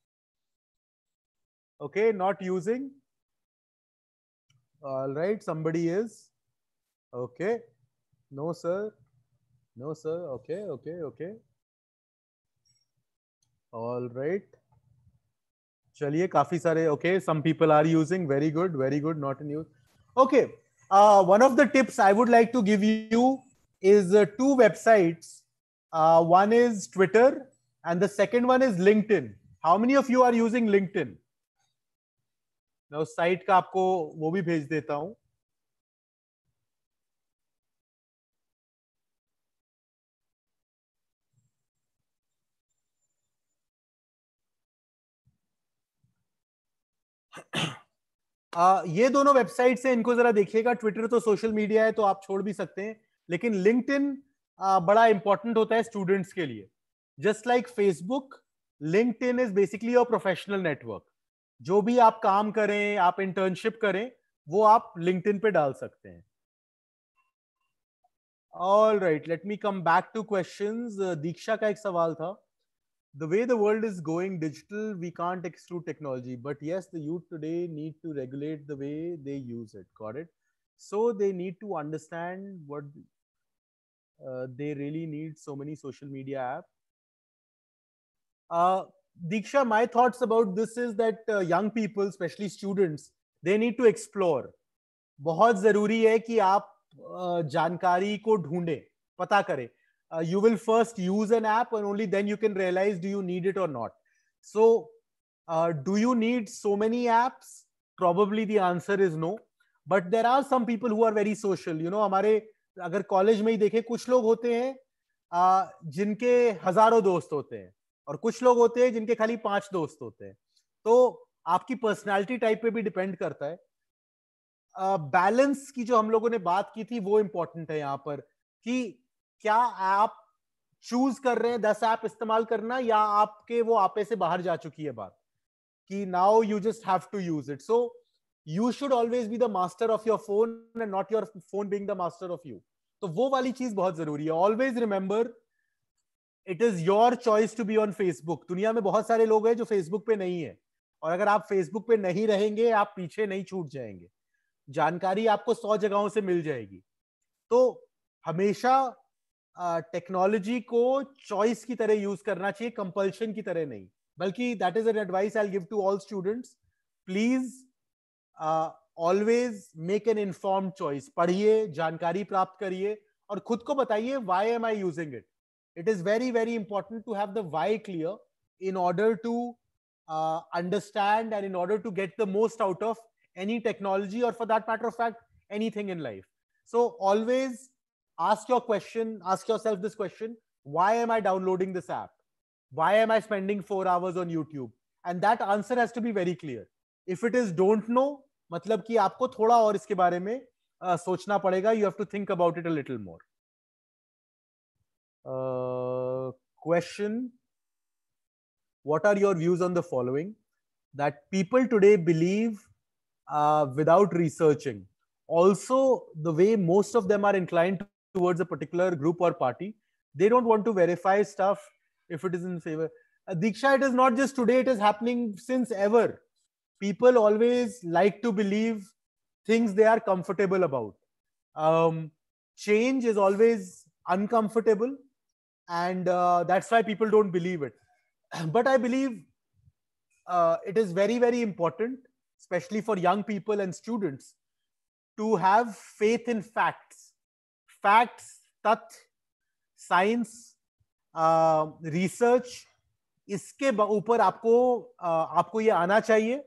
okay not using all right somebody is okay no sir no sir okay okay okay all right चलिए काफी सारे okay some people are using very good very good not in use okay one of the tips I would like to give you is two websites one is Twitter and the second one is LinkedIn how many of you are using LinkedIn मैं उस साइट का आपको वो भी भेज देता हूं ये दोनों वेबसाइट से इनको जरा देखिएगा ट्विटर तो सोशल मीडिया है तो आप छोड़ भी सकते हैं लेकिन लिंक्ड बड़ा इंपॉर्टेंट होता है स्टूडेंट्स के लिए just like Facebook LinkedIn is basically your professional network जो भी आप काम करें आप इंटर्नशिप करें वो आप लिंक पे डाल सकते हैं all right let me come back to question Diksha का एक सवाल था the way the world is going digital, we can't exclude technology. But yes, the youth today need to regulate the way they use it. Got it? So they need to understand what uh, they really need so many social media apps. Uh, Diksha, my thoughts about this is that uh, young people, especially students, they need to explore. बहुत ज़रूरी है कि आप uh, जानकारी को ढूंढें पता करें uh, you will first use an app and only then you can realize do you need it or not so uh, do you need so many apps probably the answer is no but there are some people who are very social you know hamare agar college mein hi dekhe kuch log hote hain uh, jinke hazaron dost hote hain और कुछ लोग होते हैं जिनके खाली पांच दोस्त होते हैं तो आपकी पर्सनालिटी टाइप पे भी डिपेंड करता है बैलेंस uh, की जो हम लोगों ने बात की थी वो इम्पोर्टेंट है यहाँ पर कि क्या आप चूज कर रहे हैं दस ऐप इस्तेमाल करना या आपके वो आपे से बाहर जा चुकी है बात कि now you just have to use it so you should always be the master of your phone and not your phone being the master of you तो वो वाली चीज बहुत जरूरी है always remember it is your choice to be on Facebook दुनिया में बहुत सारे लोग हैं जो फेसबुक पे नहीं है और अगर आप फेसबुक पे नहीं रहेंगे आप पीछे नहीं छूट जाएंगे जानकारी आपको सौ जगहों से मिल जाएगी तो हमेशा टेक्नोलॉजी को चॉइस की तरह यूज करना चाहिए कंपल्शन की तरह नहीं बल्कि that is an advice I give to all students please always make an inform choice पढ़िए जानकारी प्राप्त करिए और खुद को बताइए why am I using it it is very very important to have the why clear in order to understand and in order to get the most out of technology और for that matter of fact anything in life so always ask your question, ask yourself this question why am I downloading this app? Why am I spending four hours on YouTube? And that answer has to be very clear. If it is don't know, मतलब कि आपको थोड़ा और इसके बारे में uh, सोचना पड़ेगा you have to think about it a little more question what are your views on the following that people today believe uh, without researching also the way most of them are inclined towards a particular group or party. They don't want to verify stuff if it is in favor. Uh, Diksha, it is not just today, it is happening since ever. People always like to believe things they are comfortable about. Um, change is always uncomfortable, and uh, that's why people don't believe it. But I believe uh, it is very, very important, especially for young people and students, to have faith in facts facts तथ्य साइंस रिसर्च इसके ऊपर आपको आ, आपको ये आना चाहिए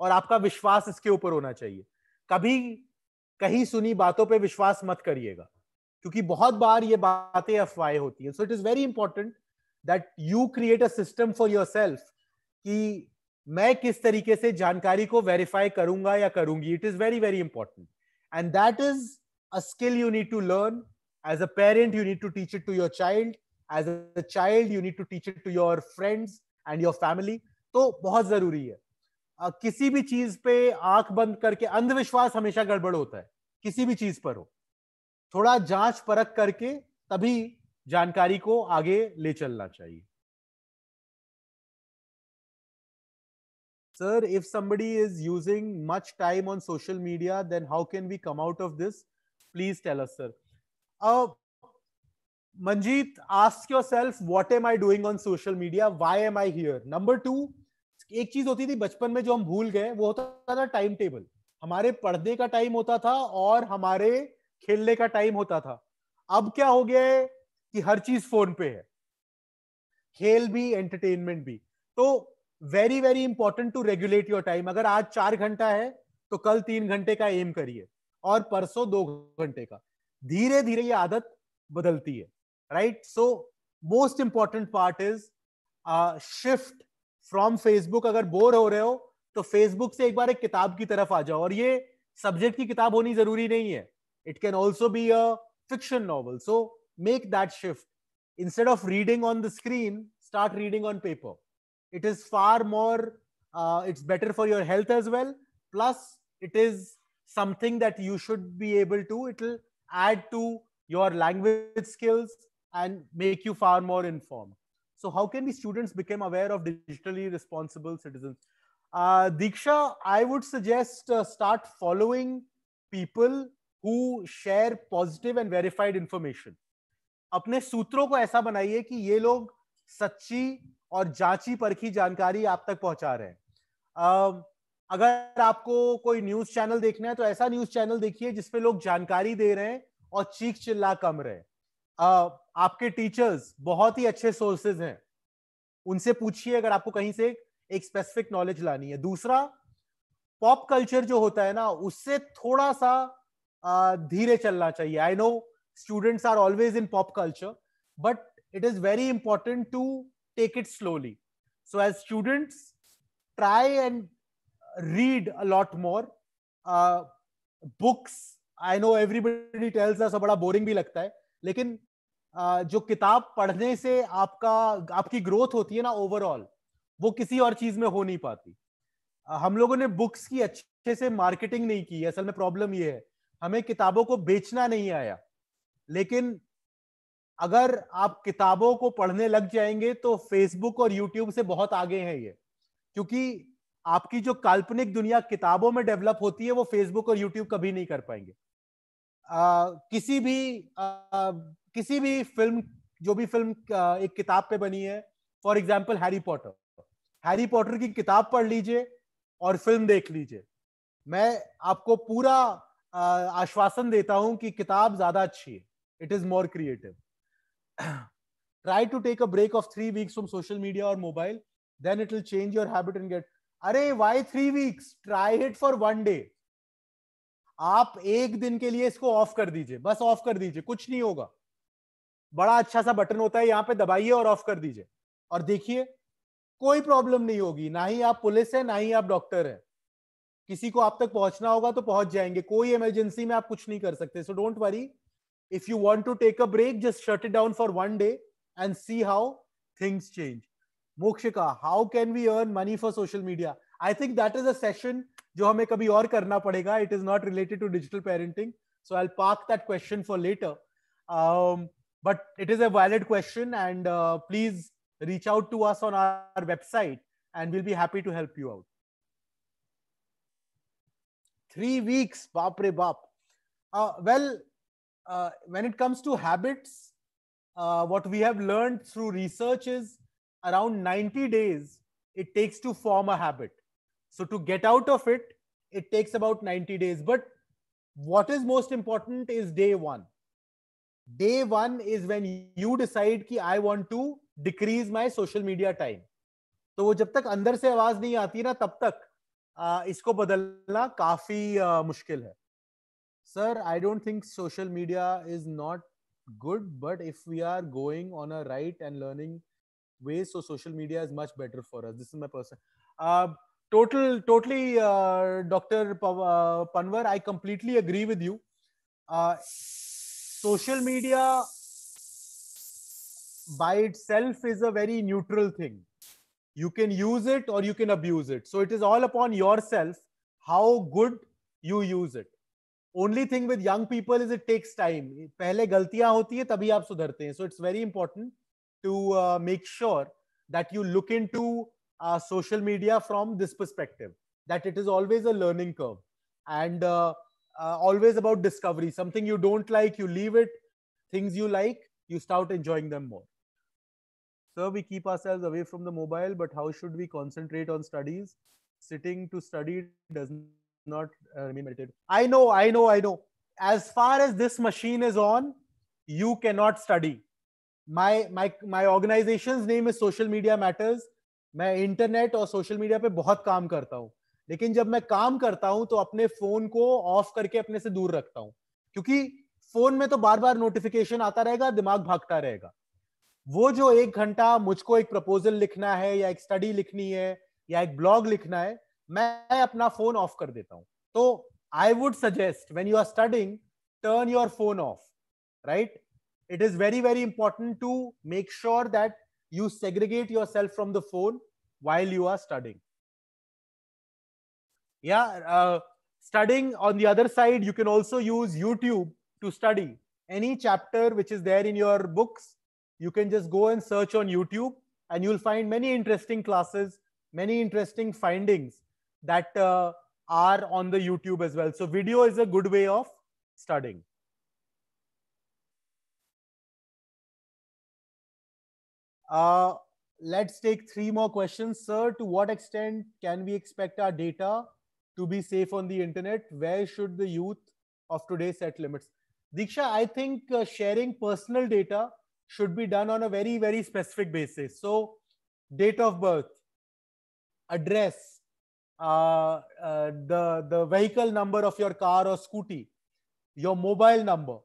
और आपका विश्वास इसके ऊपर होना चाहिए कभी कहीं सुनी बातों पे विश्वास मत करिएगा क्योंकि बहुत बार ये बातें अफवाहें होती है so it is very important that you create a system for yourself कि मैं किस तरीके से जानकारी को वेरीफाई करूंगा या करूंगी it is very very important and that is a skill you need to learn as a parent you need to teach it to your child as a child you need to teach it to your friends and your family तो बहुत जरूरी है uh, किसी भी चीज पे आंख बंद करके अंधविश्वास हमेशा गड़बड़ होता है किसी भी चीज पर हो थोड़ा जांच परख करके तभी जानकारी को आगे ले चलना चाहिए sir if somebody is using much time on social media then how can we come out of this please tell us sir Manjeet ask yourself what am I doing on social media why am I here number two एक चीज होती थी बचपन में जो हम भूल गए वो होता था टाइम टेबल हमारे पढ़ने का टाइम होता था और हमारे खेलने का टाइम होता था अब क्या हो गया है कि हर चीज फोन पे है खेल भी एंटरटेनमेंट भी तो very very important to regulate your time अगर आज चार घंटा है तो कल तीन घंटे का एम करिए और परसों दो घंटे का धीरे धीरे ये आदत बदलती है right so most important part is shift from Facebook अगर बोर हो रहे हो तो फेसबुक से एक बार एक किताब की तरफ आ जाओ और ये सब्जेक्ट की किताब होनी जरूरी नहीं है it can also be a fiction novel so make that shift instead of reading on the screen start reading on paper it is far more it's better for your health as well plus it is something that you should be able to it'll add to your language skills and make you far more informed so how can the students become aware of digitally responsible citizens uh, Diksha, I would suggest uh, start following people who share positive and verified information. अपने सूत्रों को ऐसा बनाइए कि ये लोग सच्ची और जांची परखी जानकारी आप तक पहुंचा रहे हैं uh, अगर आपको कोई न्यूज चैनल देखना है तो ऐसा न्यूज चैनल देखिए जिसपे लोग जानकारी दे रहे हैं और चीख चिल्ला कम रहे आपके टीचर्स बहुत ही अच्छे सोर्सेज हैं उनसे पूछिए अगर आपको कहीं से एक स्पेसिफिक नॉलेज लानी है दूसरा पॉप कल्चर जो होता है ना उससे थोड़ा सा धीरे चलना चाहिए I know students are always in pop culture but it is very important to take it slowly so as students try and read a lot more uh, books I know everybody tells us बड़ा बोरिंग भी लगता है लेकिन uh, जो किताब पढ़ने से आपका आपकी ग्रोथ होती है ना ओवरऑल वो किसी और चीज में हो नहीं पाती uh, हम लोगों ने बुक्स की अच्छे से मार्केटिंग नहीं की असल में प्रॉब्लम ये है हमें किताबों को बेचना नहीं आया लेकिन अगर आप किताबों को पढ़ने लग जाएंगे तो फेसबुक और यूट्यूब से बहुत आगे हैं ये क्योंकि आपकी जो काल्पनिक दुनिया किताबों में डेवलप होती है वो फेसबुक और यूट्यूब कभी नहीं कर पाएंगे आ, किसी भी आ, किसी भी फिल्म जो भी फिल्म एक किताब पे बनी है for example Harry Potter Harry Potter की किताब पढ़ लीजिए और फिल्म देख लीजिए मैं आपको पूरा आश्वासन देता हूं कि किताब ज्यादा अच्छी है it is more creative try to take a break of three weeks from social media और mobile then it will change your habit and get अरे why three weeks try it for one day आप एक दिन के लिए इसको ऑफ कर दीजिए बस ऑफ कर दीजिए कुछ नहीं होगा बड़ा अच्छा सा बटन होता है यहाँ पे दबाइए और ऑफ कर दीजिए और देखिए कोई प्रॉब्लम नहीं होगी ना ही आप पुलिस है ना ही आप डॉक्टर है किसी को आप तक पहुंचना होगा तो पहुंच जाएंगे कोई इमरजेंसी में आप कुछ नहीं कर सकते so don't worry if you want to take a break just shut it down for one day and see how things change Mokshika, how can we earn money for social media? I think that is a session जो हमें कभी और करना पड़ेगा not related to digital parenting, so I'll park that question for later. Later but it is a valid question reach out to us on our website and we'll be happy to help you out. Three weeks, baap re baap. Uh, well, uh, when it comes to habits, uh, what we have learned through research is around 90 days it takes to form a habit. So to get out of it, it takes about 90 days. But what is most important is day one. Day one is when you decide कि I want to decrease my social media time. तो वो जब तक अंदर से आवाज नहीं आती ना तब तक आ, इसको बदलना काफी आ, मुश्किल है sir I don't think social media is not good but if we are going on a right and learning ways. So social media is much better for us. This is my person. Uh, total, totally, uh, Dr. Uh, Panwar, I completely agree with you. Uh, social media by itself is a very neutral thing. You can use it or you can abuse it. So it is all upon yourself how good you use it. Only thing with young people is it takes time. पहले गलतियां होती है तभी आप सुधरते हैं so it's very important to uh, make sure that you look into uh, social media from this perspective that it is always a learning curve and uh, uh always about discovery something you don't like you leave it things you like you start enjoying them more So we keep ourselves away from the mobile but how should we concentrate on studies sitting to study does not uh, remain meditative i know i know i know as far as this machine is on you cannot study my my my organization name is social media matters मैं इंटरनेट और सोशल मीडिया पे बहुत काम करता हूँ लेकिन जब मैं काम करता हूँ तो अपने फोन को ऑफ करके अपने से दूर रखता हूँ क्योंकि फोन में तो बार बार नोटिफिकेशन आता रहेगा दिमाग भागता रहेगा वो जो एक घंटा मुझको एक प्रपोजल लिखना है या एक स्टडी लिखनी है या एक ब्लॉग लिखना है मैं अपना फोन ऑफ कर देता हूँ तो I would suggest when you are studying turn your phone off right it is very very important to make sure that you segregate yourself from the phone while you are studying yeah uh, studying on the other side you can also use youtube to study any chapter which is there in your books you can just go and search on youtube and you'll find many interesting classes many interesting findings that uh, are on the youtube as well so video is a good way of studying Uh, let's take three more questions, sir. To what extent can we expect our data to be safe on the internet? Where should the youth of today set limits? Diksha, I think uh, sharing personal data should be done on a very, very specific basis. So, date of birth, address, uh, uh, the, the vehicle number of your car or scooty, your mobile number,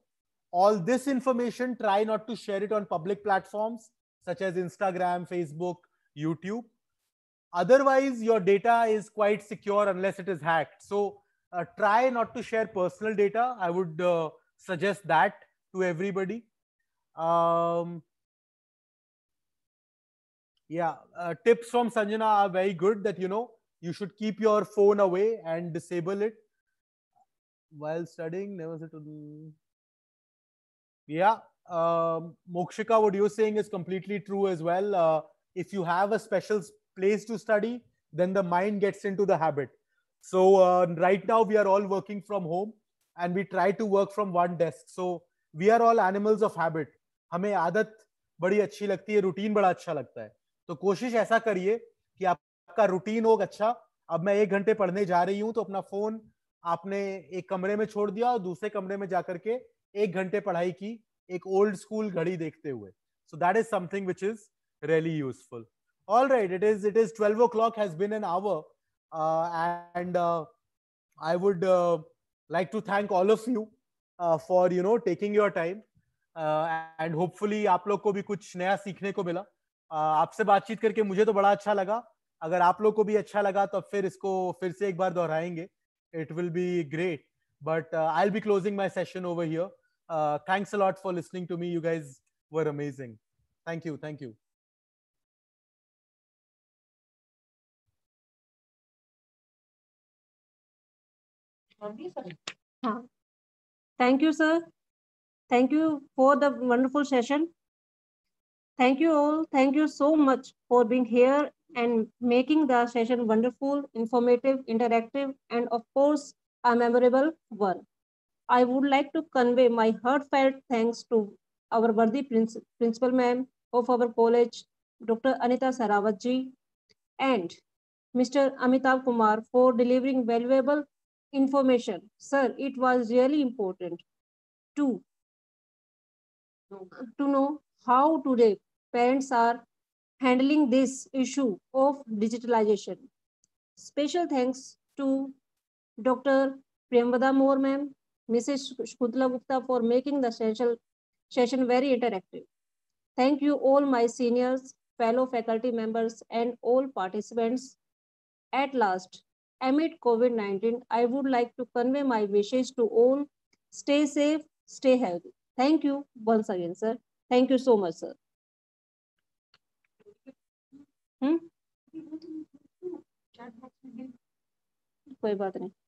all this information, try not to share it on public platforms such as Instagram, Facebook, YouTube. Otherwise, your data is quite secure unless it is hacked. So uh, try not to share personal data. I would uh, suggest that to everybody. Um, yeah, uh, tips from Sanjana are very good that, you know, you should keep your phone away and disable it while studying. Never sit on. Yeah, uh, Mokshika, what you're saying is completely true as well. Uh, if you have a special place to study, then the mind gets into the habit. So uh, right now we are all working from home and we try to work from one desk. So we are all animals of habit. हमें आदत बड़ी अच्छी लगती है रूटीन बड़ा अच्छा लगता है तो कोशिश ऐसा करिए कि आपका रूटीन हो अच्छा अब मैं एक घंटे पढ़ने जा रही हूँ तो अपना फोन आपने एक कमरे में छोड़ दिया और दूसरे कमरे में जाकर के एक घंटे पढ़ाई की एक ओल्ड स्कूल घड़ी देखते हुए so that is something which is really useful all right it is it is twelve o'clock has been an hour and I would like to thank all of you for you know taking your time and hopefully आप लोग को भी कुछ नया सीखने को मिला uh, आपसे बातचीत करके मुझे तो बड़ा अच्छा लगा अगर आप लोग को भी अच्छा लगा तो फिर इसको फिर से एक बार दोहराएंगे it will be great but I'll be closing my session over here Uh, thanks a lot for listening to me. You guys were amazing. Thank you. Thank you. Thank you, sir. Thank you for the wonderful session. Thank you all. Thank you so much for being here and making the session wonderful, informative, interactive, and of course, a memorable one. I would like to convey my heartfelt thanks to our worthy principal ma'am of our college, Dr. Anita Sarawatji, and Mr. Amitav Kumar for delivering valuable information. Sir, it was really important to, to know how today parents are handling this issue of digitalization. Special thanks to Dr. Premvada Moore ma'am Mrs. Shkutla Gupta for making the session, session very interactive. Thank you all my seniors, fellow faculty members and all participants. At last, amid COVID-19, I would like to convey my wishes to all. Stay safe, stay healthy. Thank you once again, sir. Thank you so much, sir. Hmm? कोई बात नहीं